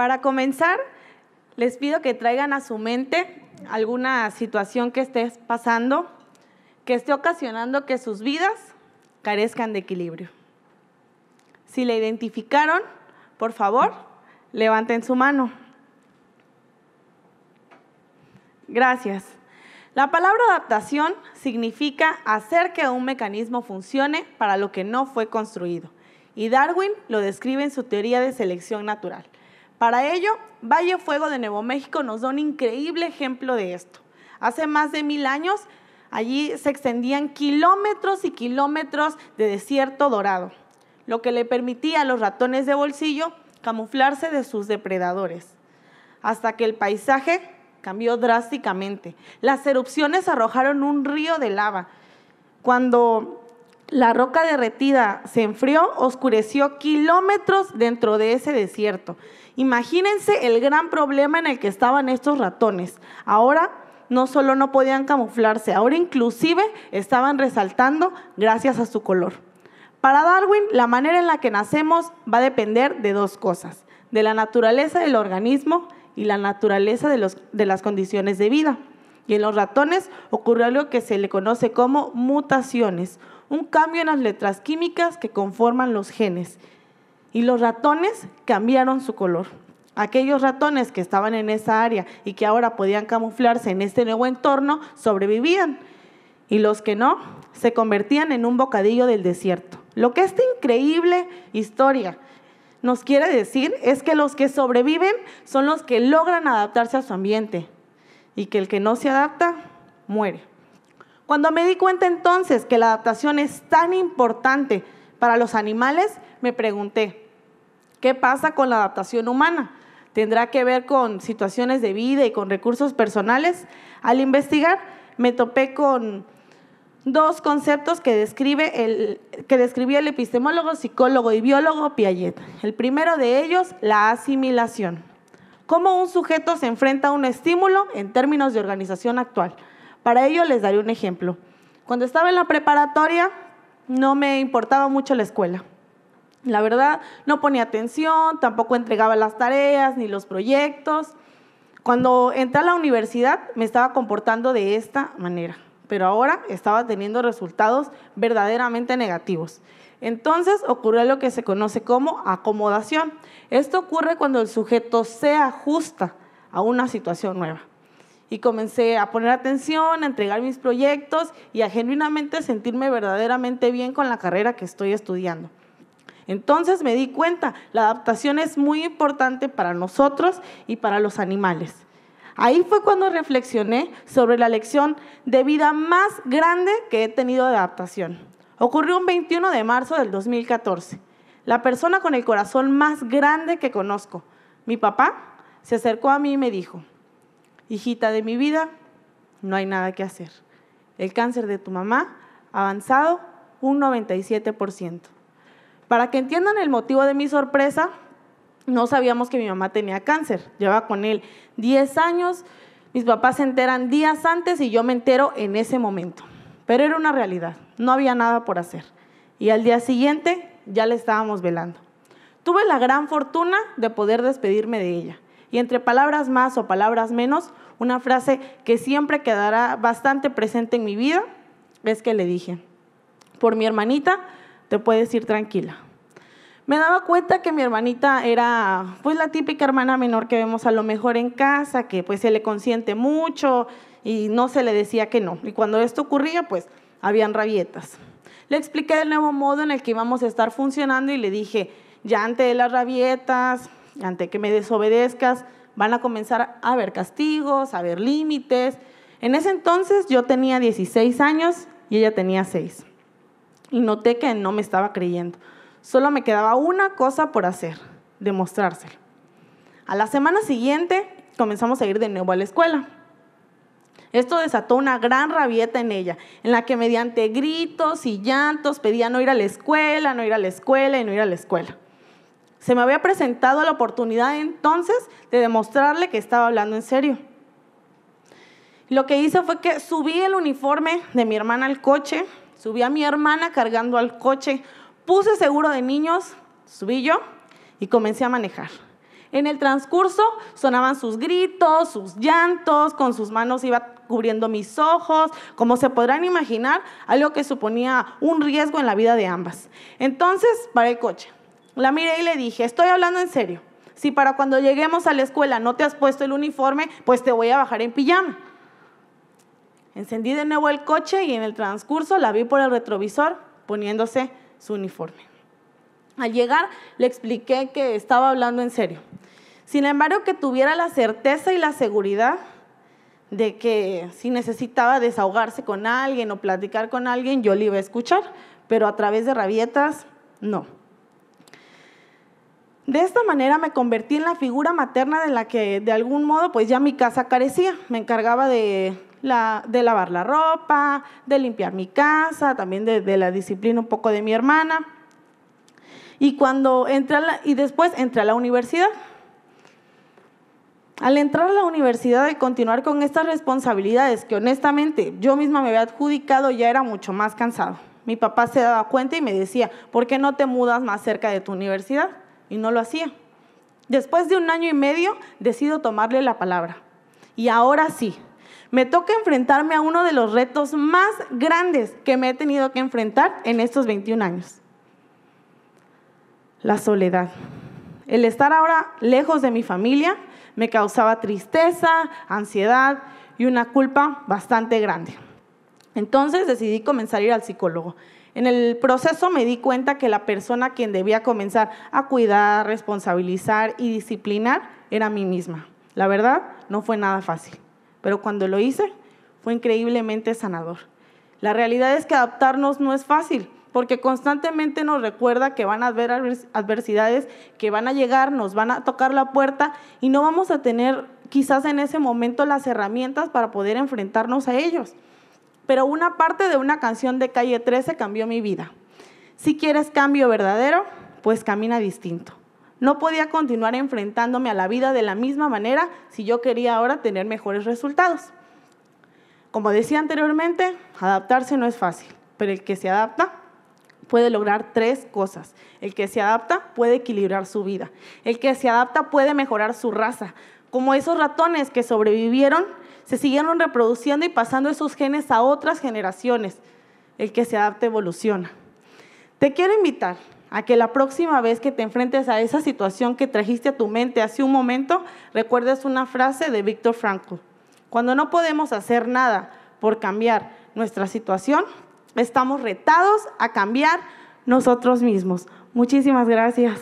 Para comenzar, les pido que traigan a su mente alguna situación que esté pasando, que esté ocasionando que sus vidas carezcan de equilibrio. Si la identificaron, por favor, levanten su mano. Gracias. La palabra adaptación significa hacer que un mecanismo funcione para lo que no fue construido. Y Darwin lo describe en su teoría de selección natural. Para ello, Valle Fuego de Nuevo México nos da un increíble ejemplo de esto. Hace más de mil años, allí se extendían kilómetros y kilómetros de desierto dorado, lo que le permitía a los ratones de bolsillo camuflarse de sus depredadores. Hasta que el paisaje cambió drásticamente. Las erupciones arrojaron un río de lava. Cuando la roca derretida se enfrió, oscureció kilómetros dentro de ese desierto. Imagínense el gran problema en el que estaban estos ratones. Ahora no solo no podían camuflarse, ahora inclusive estaban resaltando gracias a su color. Para Darwin, la manera en la que nacemos va a depender de dos cosas, de la naturaleza del organismo y la naturaleza de, de las condiciones de vida. Y en los ratones ocurrió algo que se le conoce como mutaciones un cambio en las letras químicas que conforman los genes. Y los ratones cambiaron su color. Aquellos ratones que estaban en esa área y que ahora podían camuflarse en este nuevo entorno sobrevivían. Y los que no, se convertían en un bocadillo del desierto. Lo que esta increíble historia nos quiere decir es que los que sobreviven son los que logran adaptarse a su ambiente y que el que no se adapta muere. Cuando me di cuenta entonces que la adaptación es tan importante para los animales, me pregunté, ¿qué pasa con la adaptación humana? ¿Tendrá que ver con situaciones de vida y con recursos personales? Al investigar, me topé con dos conceptos que, describe el, que describía el epistemólogo, psicólogo y biólogo Piaget. El primero de ellos, la asimilación. Cómo un sujeto se enfrenta a un estímulo en términos de organización actual. Para ello les daré un ejemplo. Cuando estaba en la preparatoria, no me importaba mucho la escuela. La verdad, no ponía atención, tampoco entregaba las tareas ni los proyectos. Cuando entré a la universidad me estaba comportando de esta manera, pero ahora estaba teniendo resultados verdaderamente negativos. Entonces ocurre lo que se conoce como acomodación. Esto ocurre cuando el sujeto se ajusta a una situación nueva y comencé a poner atención, a entregar mis proyectos y a genuinamente sentirme verdaderamente bien con la carrera que estoy estudiando. Entonces me di cuenta, la adaptación es muy importante para nosotros y para los animales. Ahí fue cuando reflexioné sobre la lección de vida más grande que he tenido de adaptación. Ocurrió un 21 de marzo del 2014. La persona con el corazón más grande que conozco, mi papá, se acercó a mí y me dijo, hijita de mi vida, no hay nada que hacer. El cáncer de tu mamá, avanzado, un 97%. Para que entiendan el motivo de mi sorpresa, no sabíamos que mi mamá tenía cáncer. Lleva con él 10 años, mis papás se enteran días antes y yo me entero en ese momento. Pero era una realidad, no había nada por hacer. Y al día siguiente ya le estábamos velando. Tuve la gran fortuna de poder despedirme de ella y entre palabras más o palabras menos, una frase que siempre quedará bastante presente en mi vida es que le dije, por mi hermanita te puedes ir tranquila. Me daba cuenta que mi hermanita era pues la típica hermana menor que vemos a lo mejor en casa, que pues se le consiente mucho y no se le decía que no. Y cuando esto ocurría, pues habían rabietas. Le expliqué el nuevo modo en el que íbamos a estar funcionando y le dije, ya ante las rabietas, ante que me desobedezcas, van a comenzar a haber castigos, a haber límites. En ese entonces yo tenía 16 años y ella tenía 6. Y noté que no me estaba creyendo. Solo me quedaba una cosa por hacer, demostrárselo. A la semana siguiente comenzamos a ir de nuevo a la escuela. Esto desató una gran rabieta en ella, en la que mediante gritos y llantos pedía no ir a la escuela, no ir a la escuela y no ir a la escuela. Se me había presentado la oportunidad entonces de demostrarle que estaba hablando en serio. Lo que hice fue que subí el uniforme de mi hermana al coche, subí a mi hermana cargando al coche, puse seguro de niños, subí yo y comencé a manejar. En el transcurso sonaban sus gritos, sus llantos, con sus manos iba cubriendo mis ojos, como se podrán imaginar, algo que suponía un riesgo en la vida de ambas. Entonces paré el coche, la miré y le dije, estoy hablando en serio. Si para cuando lleguemos a la escuela no te has puesto el uniforme, pues te voy a bajar en pijama. Encendí de nuevo el coche y en el transcurso la vi por el retrovisor poniéndose su uniforme. Al llegar le expliqué que estaba hablando en serio. Sin embargo, que tuviera la certeza y la seguridad de que si necesitaba desahogarse con alguien o platicar con alguien, yo le iba a escuchar, pero a través de rabietas, no. De esta manera me convertí en la figura materna de la que de algún modo pues ya mi casa carecía. Me encargaba de, lavar la ropa, de limpiar mi casa, también de, la disciplina un poco de mi hermana. Y, cuando entra y después entré a la universidad. Al entrar a la universidad y continuar con estas responsabilidades que honestamente yo misma me había adjudicado ya era mucho más cansado. Mi papá se daba cuenta y me decía, ¿por qué no te mudas más cerca de tu universidad? y no lo hacía. Después de un año y medio decido tomarle la palabra. Y ahora sí, me toca enfrentarme a uno de los retos más grandes que me he tenido que enfrentar en estos 21 años. La soledad. El estar ahora lejos de mi familia me causaba tristeza, ansiedad y una culpa bastante grande. Entonces decidí comenzar a ir al psicólogo en el proceso me di cuenta que la persona quien debía comenzar a cuidar, responsabilizar y disciplinar era mí misma. La verdad, no fue nada fácil, pero cuando lo hice, fue increíblemente sanador. La realidad es que adaptarnos no es fácil, porque constantemente nos recuerda que van a haber adversidades, que van a llegar, nos van a tocar la puerta y no vamos a tener quizás en ese momento las herramientas para poder enfrentarnos a ellos pero una parte de una canción de calle 13 cambió mi vida. Si quieres cambio verdadero, pues camina distinto. No podía continuar enfrentándome a la vida de la misma manera si yo quería ahora tener mejores resultados. Como decía anteriormente, adaptarse no es fácil, pero el que se adapta puede lograr tres cosas. El que se adapta puede equilibrar su vida. El que se adapta puede mejorar su raza, como esos ratones que sobrevivieron se siguieron reproduciendo y pasando esos genes a otras generaciones. El que se adapta evoluciona. Te quiero invitar a que la próxima vez que te enfrentes a esa situación que trajiste a tu mente hace un momento, recuerdes una frase de Víctor Franco. Cuando no podemos hacer nada por cambiar nuestra situación, estamos retados a cambiar nosotros mismos. Muchísimas gracias.